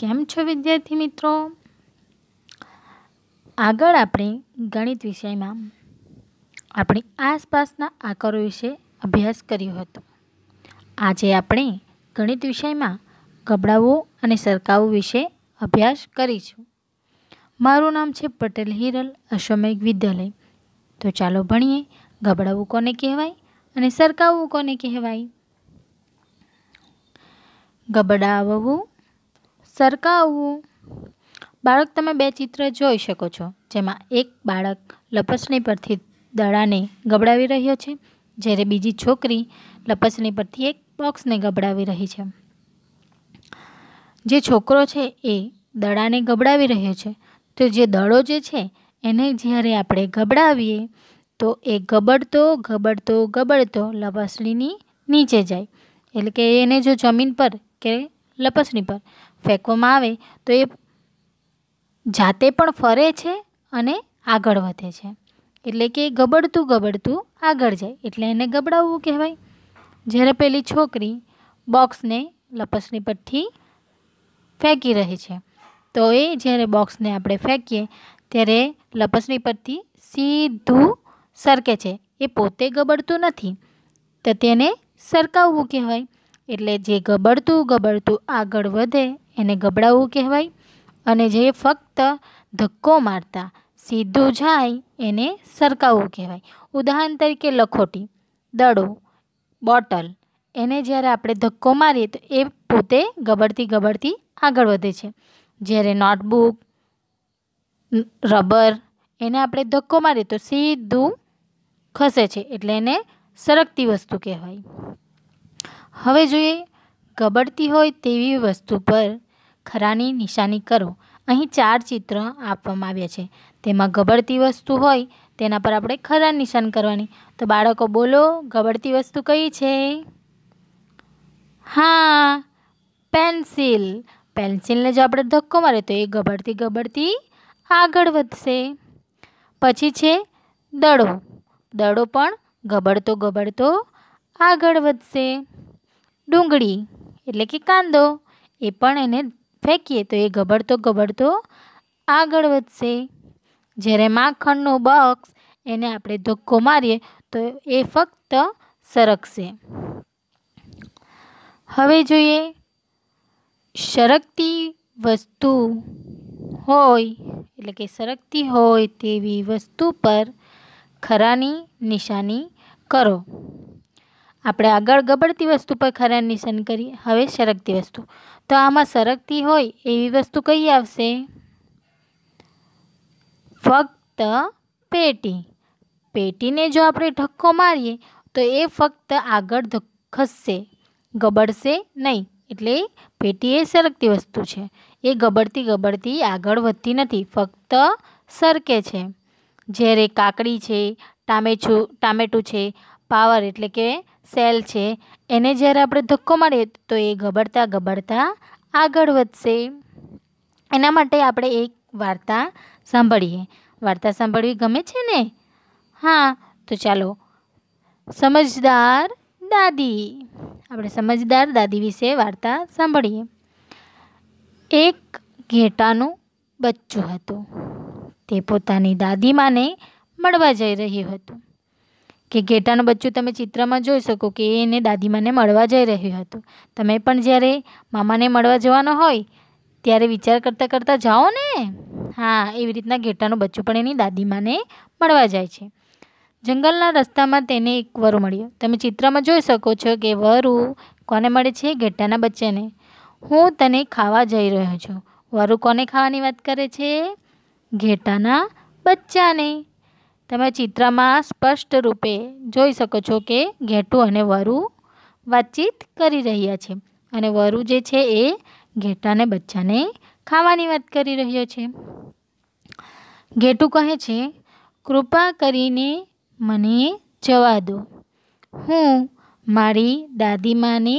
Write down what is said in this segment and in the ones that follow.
કેમ છો વિદ્યાર્થી મિત્રો આગળ આપણે ગણિત વિષયમાં આપણે આસપાસના આકારો વિશે અભ્યાસ કર્યો હતો આજે આપણે ગણિત વિષયમાં ગબડાઓ અને સરકાઓ વિશે અભ્યાસ કરીશું મારું નામ છે પટેલ હિરલ અશ્વમેઘ વિદ્યાલય તો ચાલો ભણીએ ગબડાવું કોને કહેવાય અને સરકાવું કોને કહેવાય ગબડાવવું સરકાવવું બાળક તમે બે ચિત્ર જોઈ શકો છો જેમાં એક બાળક લપસણી પરથી દડાને ગબડાવી રહ્યો છે જ્યારે બીજી છોકરી લપસણી પરથી એક બોક્સને ગબડાવી રહી છે જે છોકરો છે એ દડાને ગબડાવી રહ્યો છે તો જે દડો જે છે એને જ્યારે આપણે ગબડાવીએ તો એ ગબડતો ગબડતો ગબડતો લપસણીની નીચે જાય એટલે કે એને જો જમીન પર કે લપસણી પર ફેંકવામાં આવે તો એ જાતે પણ ફરે છે અને આગળ વધે છે એટલે કે ગબડતું ગબડતું આગળ જાય એટલે એને ગબડાવવું કહેવાય જ્યારે પેલી છોકરી બોક્સને લપસણી પટ્ટી ફેંકી રહી છે તો એ જ્યારે બોક્સને આપણે ફેંકીએ ત્યારે લપસણી પટ્ટી સીધું સરકે છે એ પોતે ગબડતું નથી તો તેને સરકાવવું કહેવાય એટલે જે ગબડતું ગબડતું આગળ વધે એને ગબડાવવું કહેવાય અને જે ફક્ત ધક્કો મારતા સીધું જાય એને સરકાવવું કહેવાય ઉદાહરણ તરીકે લખોટી દડો બોટલ એને જ્યારે આપણે ધક્કો મારીએ તો એ પોતે ગબડતી ગબડતી આગળ વધે છે જ્યારે નોટબુક રબર એને આપણે ધક્કો મારીએ તો સીધું ખસે છે એટલે એને સરકતી વસ્તુ કહેવાય હવે જોઈએ ગબડતી હોય તેવી વસ્તુ પર ખરાની નિશાની કરો અહીં ચાર ચિત્ર આપવામાં આવ્યા છે તેમાં ગબડતી વસ્તુ હોય તેના પર આપણે ખરા નિશાન કરવાની તો બાળકો બોલો ગબડતી વસ્તુ કઈ છે હા પેન્સિલ પેન્સિલને જો આપણે ધક્કો મારે તો એ ગબડતી ગબડતી આગળ વધશે પછી છે દડો દડો પણ ગબડતો ગબડતો આગળ વધશે ડુંગળી એટલે કે કાંદો એ પણ એને ફેંકીએ તો એ ગબડતો ગબડતો આગળ વધશે જ્યારે માખણનું બોક્સ એને આપણે ધક્કો મારીએ તો એ ફક્ત સરકશે હવે જોઈએ સરકતી વસ્તુ હોય એટલે કે સરકતી હોય તેવી વસ્તુ પર ખરાની નિશાની કરો આપણે આગળ ગબડતી વસ્તુ પર ખરાની નિશાની કરી હવે સરકતી વસ્તુ તો આમાં સરકતી હોય એવી વસ્તુ કઈ આવશે ફક્ત પેટી પેટીને જો આપણે ધક્કો મારીએ તો એ ફક્ત આગળ ખસશે ગબડશે નહીં એટલે પેટી એ સરકતી વસ્તુ છે એ ગબડતી ગબડતી આગળ વધતી નથી ફક્ત સરકે છે જ્યારે કાકડી છે ટામેછું ટામેટું છે પાવર એટલે કે સેલ છે એને જ્યારે આપણે ધક્કો મળીએ તો એ ગબડતા ગબડતા આગળ વધશે એના માટે આપણે એક વાર્તા સાંભળીએ વાર્તા સાંભળવી ગમે છે ને હા તો ચાલો સમજદાર દાદી આપણે સમજદાર દાદી વિશે વાર્તા સાંભળીએ એક ઘેટાનું બચ્ચું હતું તે પોતાની દાદીમાને મળવા જઈ રહ્યું હતું કે ઘેટાનું બચ્ચું તમે ચિત્રમાં જોઈ શકો કે એને દાદીમાને મળવા જઈ રહ્યું હતું તમે પણ જ્યારે મામાને મળવા જવાનો હોય ત્યારે વિચાર કરતાં કરતાં જાઓ ને હા એવી રીતના ઘેટાનું બચ્ચું પણ એની દાદીમાને મળવા જાય છે જંગલના રસ્તામાં તેને એક વરુ મળ્યું તમે ચિત્રમાં જોઈ શકો છો કે વરુ કોને મળે છે ઘેટાના બચ્ચાને હું તને ખાવા જઈ રહ્યો છું વરુ કોને ખાવાની વાત કરે છે ઘેટાના બચ્ચાને તમે ચિત્રમાં સ્પષ્ટ રૂપે જોઈ શકો છો કે ઘેટુ અને વરુ વાતચીત કરી રહ્યા છે અને વરુ જે છે એ ઘેટાને બચ્ચાને ખાવાની વાત કરી રહ્યો છે ઘેટુ કહે છે કૃપા કરીને મને જવા દો હું મારી દાદીમાને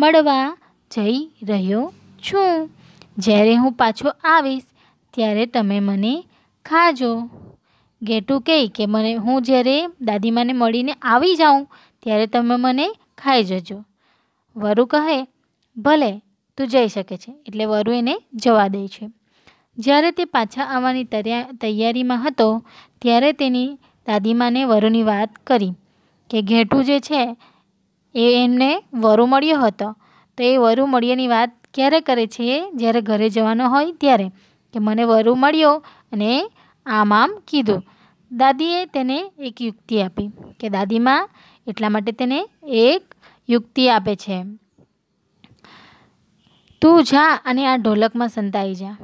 મળવા જઈ રહ્યો છું જ્યારે હું પાછો આવીશ ત્યારે તમે મને ખાજો ઘેટું કહે કે મને હું જ્યારે દાદીમાને મળીને આવી જાઉં ત્યારે તમે મને ખાઈ જજો વરુ કહે ભલે તું જઈ શકે છે એટલે વરુ એને જવા દે છે જ્યારે તે પાછા આવવાની તૈયારીમાં હતો ત્યારે તેની દાદીમાને વરુની વાત કરી કે ઘેટું જે છે એ એમને વરુ મળ્યો હતો તો એ વરુ મળ્યાની વાત ક્યારે કરે છે જ્યારે ઘરે જવાનો હોય ત્યારે કે મને વરુ મળ્યો અને આમ આમ કીધું દાદીએ તેને એક યુક્તિ આપી કે દાદીમાં એટલા માટે તેને એક યુક્તિ આપે છે તું જા અને આ ઢોલકમાં સંતાઈ જા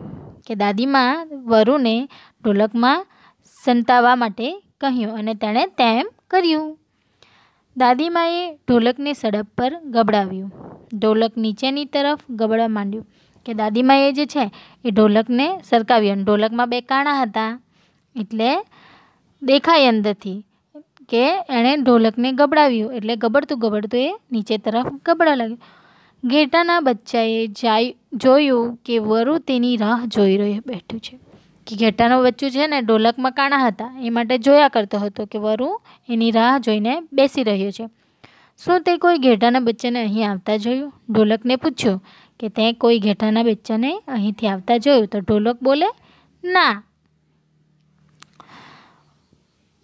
કે દાદીમાં વરુને ઢોલકમાં સંતાવા માટે કહ્યું અને તેણે તેમ કર્યું દાદીમાએ ઢોલકને સડપ પર ગબડાવ્યું ઢોલક નીચેની તરફ ગબડવા માંડ્યું કે દાદીમાએ જે છે એ ઢોલકને સરકાવ્યું અને ઢોલકમાં બે કાણા હતા એટલે દેખાય અંદરથી કે એણે ઢોલકને ગબડાવ્યું એટલે ગબડતું ગબડતું એ નીચે તરફ ગબડા લાગ્યું ઘેટાના બચ્ચાએ જાય જોયું કે વરુ તેની રાહ જોઈ રહ્યો બેઠું છે કે ઘેટાનું બચ્ચું છે ને ઢોલકમાં કાણા હતા એ માટે જોયા કરતો હતો કે વરુ એની રાહ જોઈને બેસી રહ્યો છે શું તે કોઈ ઘેટાના બચ્ચાને અહીં આવતા જોયું ઢોલકને પૂછ્યું કે તે કોઈ ઘેટાના બચ્ચાને અહીંથી આવતા જોયું તો ઢોલક બોલે ના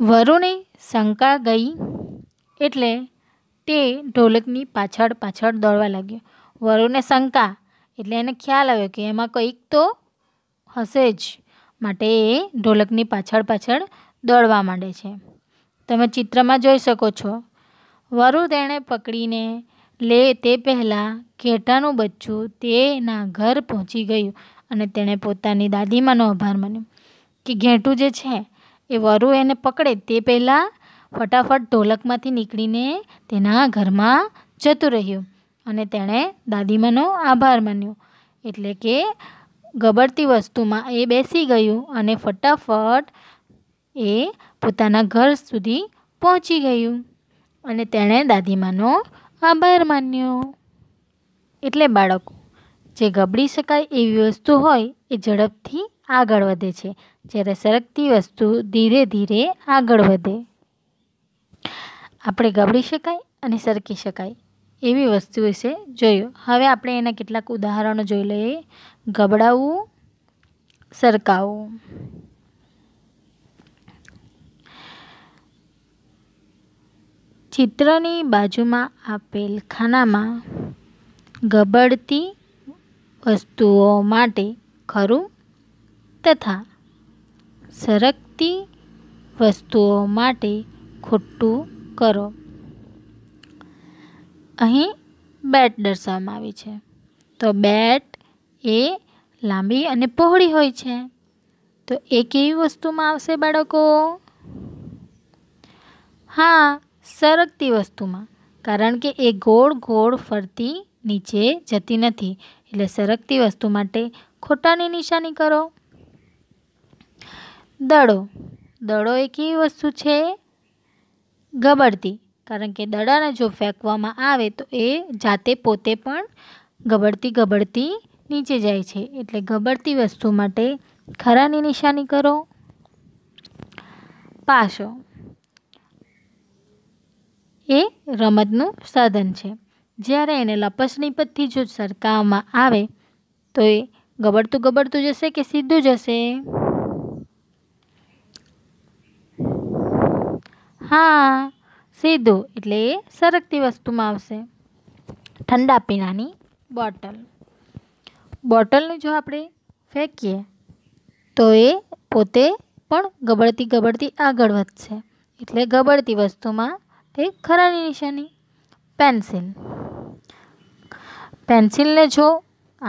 વરુણે શંકા ગઈ એટલે તે ઢોલકની પાછળ પાછળ દોડવા લાગ્યો વરુને શંકા એટલે એને ખ્યાલ આવ્યો કે એમાં કંઈક તો હશે જ માટે એ ઢોલકની પાછળ પાછળ દોડવા માંડે છે તમે ચિત્રમાં જોઈ શકો છો વરુ તેણે પકડીને લે તે પહેલાં ઘેટાનું બચ્ચું તેના ઘર પહોંચી ગયું અને તેણે પોતાની દાદીમાનો આભાર માન્યો કે ઘેટું જે છે એ વરુ એને પકડે તે પહેલાં ફટાફટ ઢોલકમાંથી નીકળીને તેના ઘરમાં જતું રહ્યું અને તેણે દાદીમાનો આભાર માન્યો એટલે કે ગબડતી વસ્તુમાં એ બેસી ગયું અને ફટાફટ એ પોતાના ઘર સુધી પહોંચી ગયું અને તેણે દાદીમાનો આભાર માન્યો એટલે બાળકો જે ગબડી શકાય એવી વસ્તુ હોય એ ઝડપથી આગળ વધે છે જ્યારે સરકતી વસ્તુ ધીરે ધીરે આગળ વધે આપણે ગબડી શકાય અને સરકી શકાય એવી વસ્તુ વિશે જોયું હવે આપણે એના કેટલાક ઉદાહરણો જોઈ લઈએ ગબડાવવું સરકાવવું ચિત્રની બાજુમાં આપેલ ખાનામાં ગબડતી વસ્તુઓ માટે ખરું તથા સરકતી વસ્તુઓ માટે ખોટું કરો અહીં બેટ દર્શાવવામાં આવી છે તો બેટ એ લાંબી અને પહોળી હોય છે તો એ કેવી વસ્તુમાં આવશે બાળકો હા સરકતી વસ્તુમાં કારણ કે એ ગોળ ગોળ ફરતી નીચે જતી નથી એટલે સરકતી વસ્તુ માટે ખોટાની નિશાની કરો દડો દડો એક એવી વસ્તુ છે ગબડતી કારણ કે દડાને જો ફેંકવામાં આવે તો એ જાતે પોતે પણ ગબડતી ગબડતી નીચે જાય છે એટલે ગબડતી વસ્તુ માટે ખરાની નિશાની કરો પાસો એ રમતનું સાધન છે જ્યારે એને લપસણી પદથી જો સરકાવવામાં આવે તો એ ગબડતું ગબડતું જશે કે સીધું જશે હા સીધું એટલે એ સરકતી વસ્તુમાં આવશે ઠંડા પીણાની બોટલ બોટલને જો આપણે ફેંકીએ તો એ પોતે પણ ગબડતી ગબડતી આગળ વધશે એટલે ગબડતી વસ્તુમાં તે ખરાની નિશાની પેન્સિલ પેન્સિલને જો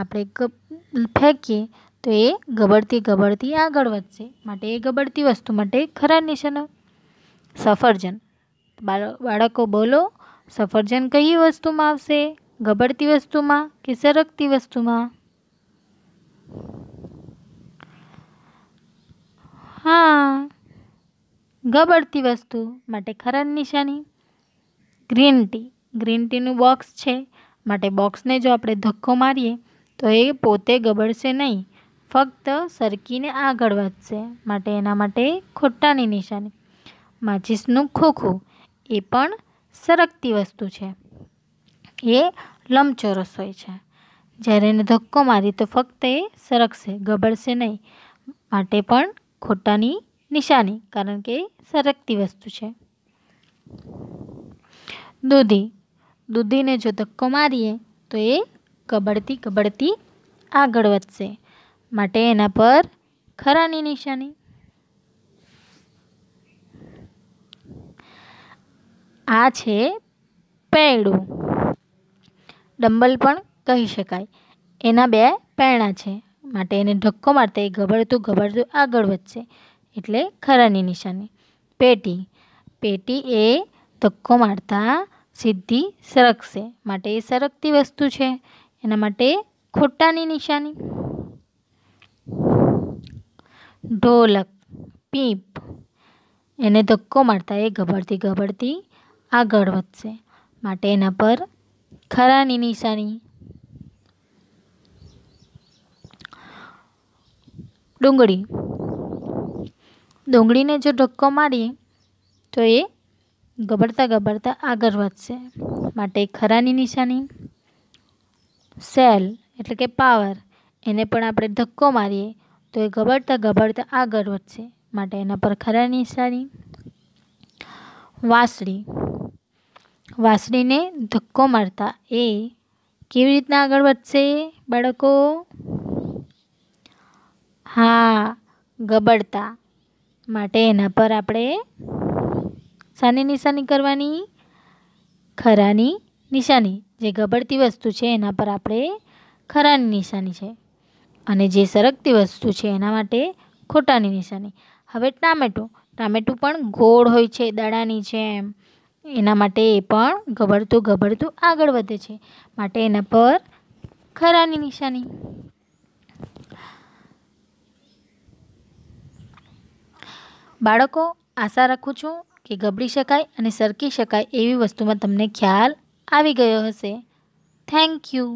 આપણે ફેંકીએ તો એ ગબડતી ગબડતી આગળ વધશે માટે એ ગબડતી વસ્તુ માટે ખરા નિશાનો સફરજન બાળકો બોલો સફરજન કઈ વસ્તુમાં આવશે ગબડતી વસ્તુમાં કે સરકતી વસ્તુમાં હા ગબડતી વસ્તુ માટે ખરા નિશાની ગ્રીન ટી ગ્રીન ટીનું બોક્સ છે માટે બોક્સને જો આપણે ધક્કો મારીએ તો એ પોતે ગબડશે નહીં ફક્ત સરકીને આગળ વધશે માટે એના માટે ખોટાની નિશાની માચિસનું ખોખું એ પણ સરકતી વસ્તુ છે એ લંબચોરસ હોય છે જ્યારે એને ધક્કો મારી તો ફક્ત એ સરકશે ગબડશે નહીં માટે પણ ખોટાની નિશાની કારણ કે એ સરકતી વસ્તુ છે દૂધી દૂધીને જો ધક્કો મારીએ તો એ કબડતી ગબડતી આગળ વધશે માટે એના પર ખરાની નિશાની આ છે પૈડું ડંબલ પણ કહી શકાય એના બે પૈણા છે માટે એને ધક્કો મારતા એ ગભડતું ગબડતું આગળ વધશે એટલે ખરાની નિશાની પેટી પેટી એ ધક્કો મારતા સીધી સરકશે માટે એ સરકતી વસ્તુ છે એના માટે ખોટાની નિશાની ઢોલક પીપ એને ધક્કો મારતા એ ગભડતી ગભડતી આગળ વધશે માટે એના પર ખરાની નિશાની ડુંગળી ડુંગળીને જો ઢક્કો મારીએ તો એ ગબડતા ગબડતા આગળ વધશે માટે ખરાની નિશાની સેલ એટલે કે પાવર એને પણ આપણે ધક્કો મારીએ તો એ ગબડતા ગબડતા આગળ વધશે માટે એના પર ખરા નિશાની વાંસળી વાંસળીને ધક્કો મારતા એ કેવી રીતના આગળ વધશે બાળકો હા ગબડતા માટે એના પર આપણે શાની નિશાની કરવાની ખરાની નિશાની જે ગબડતી વસ્તુ છે એના પર આપણે ખરાની નિશાની છે અને જે સરકતી વસ્તુ છે એના માટે ખોટાની નિશાની હવે ટામેટું ટામેટું પણ ગોળ હોય છે દાણાની છે એમ એના માટે એ પણ ગબડતું ગબડતું આગળ વધે છે માટે એના પર ખરાની નિશાની બાળકો આશા રાખું છું કે ગબડી શકાય અને સરકી શકાય એવી વસ્તુમાં તમને ખ્યાલ આવી ગયો હશે થેન્ક યુ